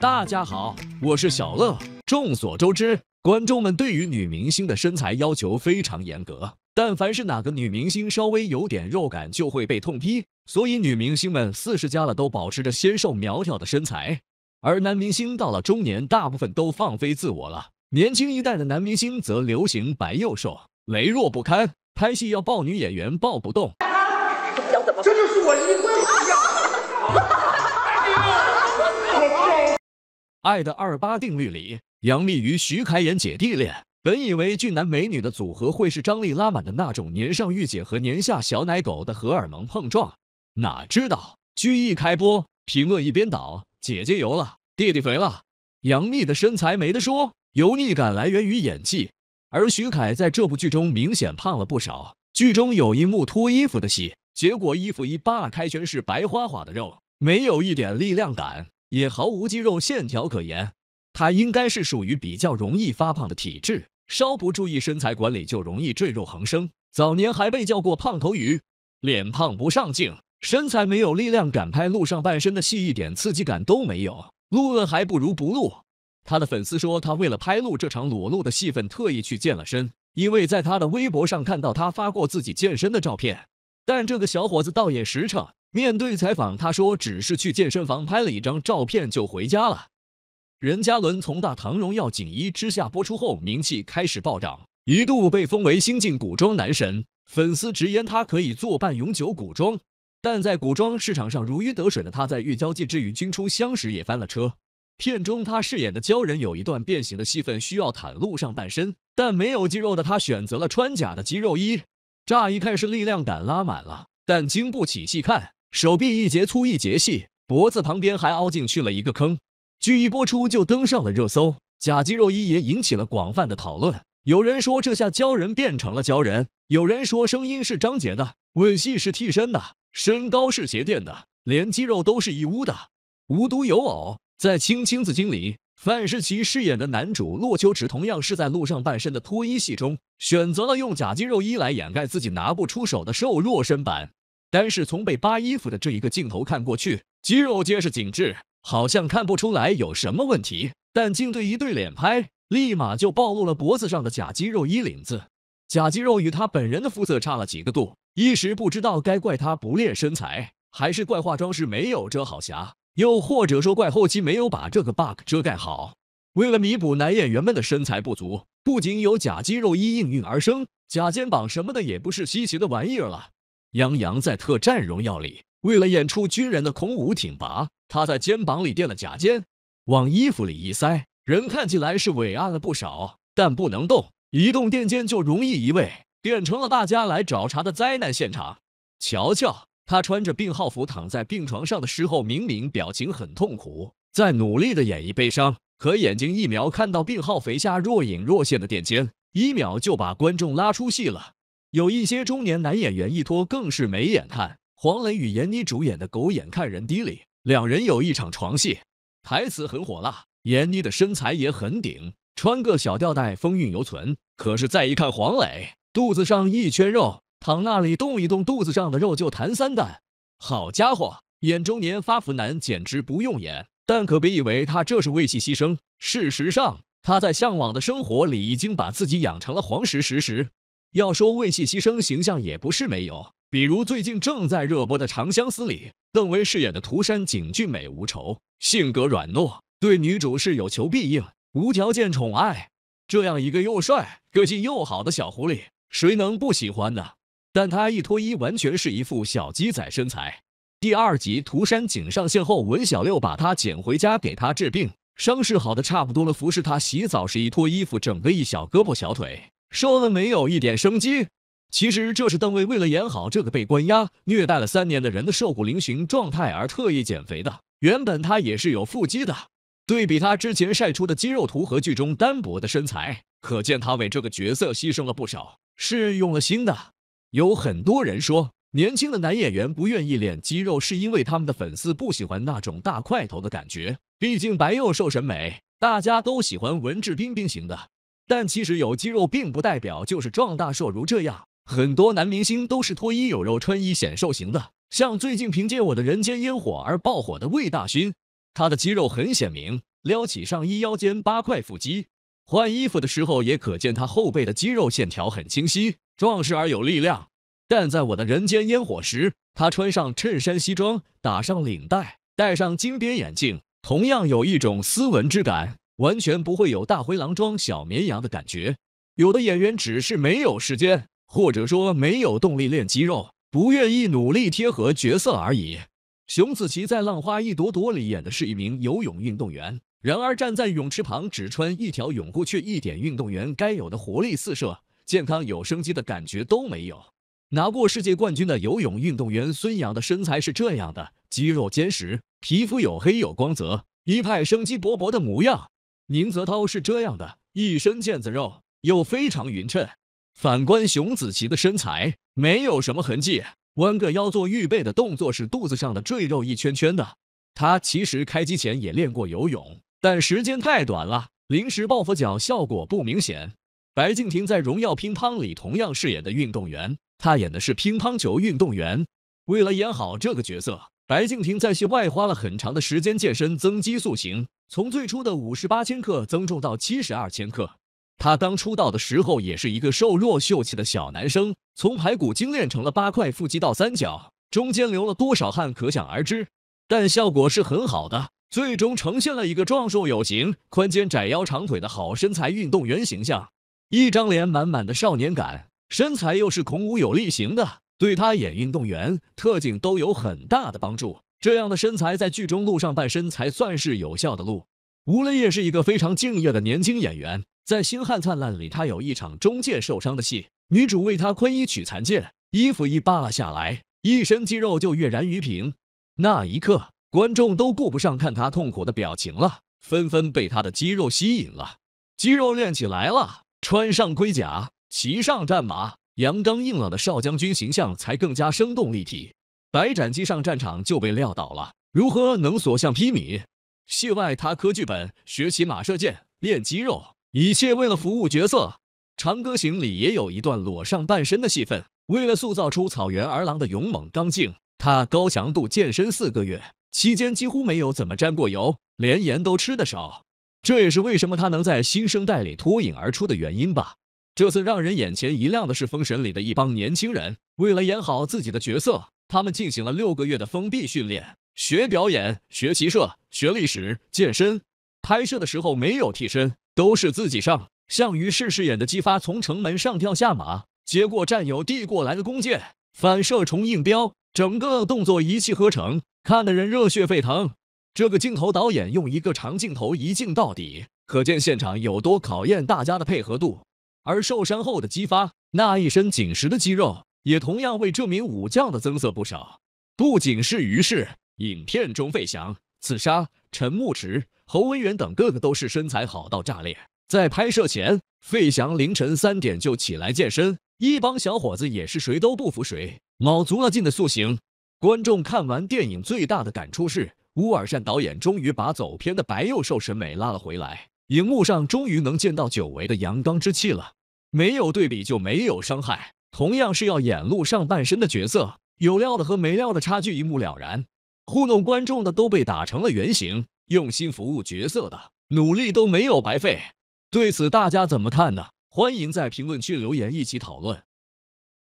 大家好，我是小乐。众所周知，观众们对于女明星的身材要求非常严格，但凡是哪个女明星稍微有点肉感，就会被痛批。所以女明星们四十加了都保持着纤瘦苗条的身材，而男明星到了中年，大部分都放飞自我了。年轻一代的男明星则流行白又瘦，羸弱不堪，拍戏要抱女演员抱不动。这就是我衣柜。《爱的二八定律》里，杨幂与徐凯演姐弟恋。本以为俊男美女的组合会是张力拉满的那种年上御姐和年下小奶狗的荷尔蒙碰撞，哪知道剧一开播，评论一边倒，姐姐油了，弟弟肥了。杨幂的身材没得说，油腻感来源于演技，而徐凯在这部剧中明显胖了不少。剧中有一幕脱衣服的戏，结果衣服一扒开，全是白花花的肉，没有一点力量感。也毫无肌肉线条可言，他应该是属于比较容易发胖的体质，稍不注意身材管理就容易赘肉横生。早年还被叫过“胖头鱼”，脸胖不上镜，身材没有力量感，拍露上半身的戏一点刺激感都没有，露了还不如不露。他的粉丝说，他为了拍录这场裸露的戏份，特意去健了身，因为在他的微博上看到他发过自己健身的照片。但这个小伙子倒也实诚。面对采访，他说：“只是去健身房拍了一张照片就回家了。”任嘉伦从《大唐荣耀》锦衣之下播出后，名气开始暴涨，一度被封为新晋古装男神。粉丝直言他可以作半永久古装。但在古装市场上如鱼得水的他，在《玉娇劲》之与君初相识也翻了车。片中他饰演的鲛人有一段变形的戏份，需要袒露上半身，但没有肌肉的他选择了穿假的肌肉衣，乍一看是力量感拉满了，但经不起细看。手臂一节粗一节细，脖子旁边还凹进去了一个坑。剧一播出就登上了热搜，假肌肉衣也引起了广泛的讨论。有人说这下鲛人变成了鲛人，有人说声音是张杰的，吻戏是替身的，身高是鞋垫的，连肌肉都是义乌的。无独有偶，在《青青子衿》里，范世琦饰演的男主骆秋池同样是在路上半身的脱衣戏中，选择了用假肌肉衣来掩盖自己拿不出手的瘦弱身板。但是从被扒衣服的这一个镜头看过去，肌肉结实紧致，好像看不出来有什么问题。但镜对一对脸拍，立马就暴露了脖子上的假肌肉衣领子。假肌肉与他本人的肤色差了几个度，一时不知道该怪他不练身材，还是怪化妆师没有遮好瑕，又或者说怪后期没有把这个 bug 遮盖好。为了弥补男演员们的身材不足，不仅有假肌肉衣应运而生，假肩膀什么的也不是稀奇的玩意儿了。杨洋在《特战荣耀》里，为了演出军人的孔武挺拔，他在肩膀里垫了假肩，往衣服里一塞，人看起来是伟岸了不少。但不能动，一动垫肩就容易移位，变成了大家来找茬的灾难现场。瞧瞧，他穿着病号服躺在病床上的时候，明明表情很痛苦，在努力的演绎悲伤，可眼睛一秒看到病号肥下若隐若现的垫肩，一秒就把观众拉出戏了。有一些中年男演员一拖更是没眼看。黄磊与闫妮主演的《狗眼看人低》里，两人有一场床戏，台词很火辣，闫妮的身材也很顶，穿个小吊带，风韵犹存。可是再一看黄磊，肚子上一圈肉，躺那里动一动，肚子上的肉就弹三弹。好家伙，演中年发福男简直不用演。但可别以为他这是为戏牺牲，事实上他在《向往的生活》里已经把自己养成了黄石实石。要说为戏牺牲形象也不是没有，比如最近正在热播的《长相思》里，邓为饰演的涂山璟俊美无愁，性格软糯，对女主是有求必应，无条件宠爱。这样一个又帅、个性又好的小狐狸，谁能不喜欢呢？但他一脱衣，完全是一副小鸡仔身材。第二集涂山璟上线后，文小六把他捡回家给他治病，伤势好的差不多了，服侍他洗澡时一脱衣服，整个一小胳膊小腿。瘦了没有一点生机。其实这是邓为为了演好这个被关押虐待了三年的人的瘦骨嶙峋状态而特意减肥的。原本他也是有腹肌的，对比他之前晒出的肌肉图和剧中单薄的身材，可见他为这个角色牺牲了不少，是用了心的。有很多人说，年轻的男演员不愿意练肌肉，是因为他们的粉丝不喜欢那种大块头的感觉，毕竟白幼瘦审美，大家都喜欢文质彬彬型的。但其实有肌肉并不代表就是壮大硕如这样，很多男明星都是脱衣有肉、穿衣显瘦型的。像最近凭借我的人间烟火而爆火的魏大勋，他的肌肉很显明，撩起上衣，腰间八块腹肌；换衣服的时候也可见他后背的肌肉线条很清晰，壮实而有力量。但在我的人间烟火时，他穿上衬衫、西装，打上领带，戴上金边眼镜，同样有一种斯文之感。完全不会有大灰狼装小绵羊的感觉。有的演员只是没有时间，或者说没有动力练肌肉，不愿意努力贴合角色而已。熊梓淇在《浪花一朵朵》里演的是一名游泳运动员，然而站在泳池旁只穿一条泳裤，却一点运动员该有的活力四射、健康有生机的感觉都没有。拿过世界冠军的游泳运动员孙杨的身材是这样的，肌肉坚实，皮肤黝黑有光泽，一派生机勃勃的模样。宁泽涛是这样的，一身腱子肉又非常匀称。反观熊梓淇的身材，没有什么痕迹。弯个腰做预备的动作，是肚子上的赘肉一圈圈的。他其实开机前也练过游泳，但时间太短了，临时抱佛脚效果不明显。白敬亭在《荣耀乒乓》里同样饰演的运动员，他演的是乒乓球运动员。为了演好这个角色。白敬亭在戏外花了很长的时间健身增肌塑形，从最初的五十八千克增重到七十二千克。他刚出道的时候也是一个瘦弱秀气的小男生，从排骨精炼成了八块腹肌到三角，中间流了多少汗可想而知。但效果是很好的，最终呈现了一个壮硕有型、宽肩窄腰长腿的好身材运动员形象。一张脸满满的少年感，身材又是孔武有力型的。对他演运动员、特警都有很大的帮助。这样的身材在剧中露上半身才算是有效的露。吴磊也是一个非常敬业的年轻演员，在《星汉灿烂》里，他有一场中介受伤的戏，女主为他宽衣取残剑，衣服一扒拉下来，一身肌肉就跃然于屏。那一刻，观众都顾不上看他痛苦的表情了，纷纷被他的肌肉吸引了。肌肉练起来了，穿上盔甲，骑上战马。阳刚硬朗的少将军形象才更加生动立体。白斩鸡上战场就被撂倒了，如何能所向披靡？戏外他磕剧本、学骑马、射箭、练肌肉，一切为了服务角色。《长歌行》里也有一段裸上半身的戏份，为了塑造出草原儿郎的勇猛刚劲，他高强度健身四个月，期间几乎没有怎么沾过油，连盐都吃得少。这也是为什么他能在新生代里脱颖而出的原因吧。这次让人眼前一亮的是《封神》里的一帮年轻人，为了演好自己的角色，他们进行了六个月的封闭训练，学表演、学习射、学历史、健身。拍摄的时候没有替身，都是自己上。项羽是饰演的姬发，从城门上跳下马，接过战友递过来的弓箭，反射重应镖，整个动作一气呵成，看得人热血沸腾。这个镜头，导演用一个长镜头一镜到底，可见现场有多考验大家的配合度。而受伤后的姬发，那一身紧实的肌肉，也同样为这名武将的增色不少。不仅是于适，影片中费翔、刺杀陈牧驰、侯文元等个个都是身材好到炸裂。在拍摄前，费翔凌晨三点就起来健身，一帮小伙子也是谁都不服谁，卯足了劲的塑形。观众看完电影最大的感触是，乌尔善导演终于把走偏的白幼瘦审美拉了回来，荧幕上终于能见到久违的阳刚之气了。没有对比就没有伤害。同样是要演露上半身的角色，有料的和没料的差距一目了然。糊弄观众的都被打成了原形，用心服务角色的努力都没有白费。对此大家怎么看呢？欢迎在评论区留言，一起讨论。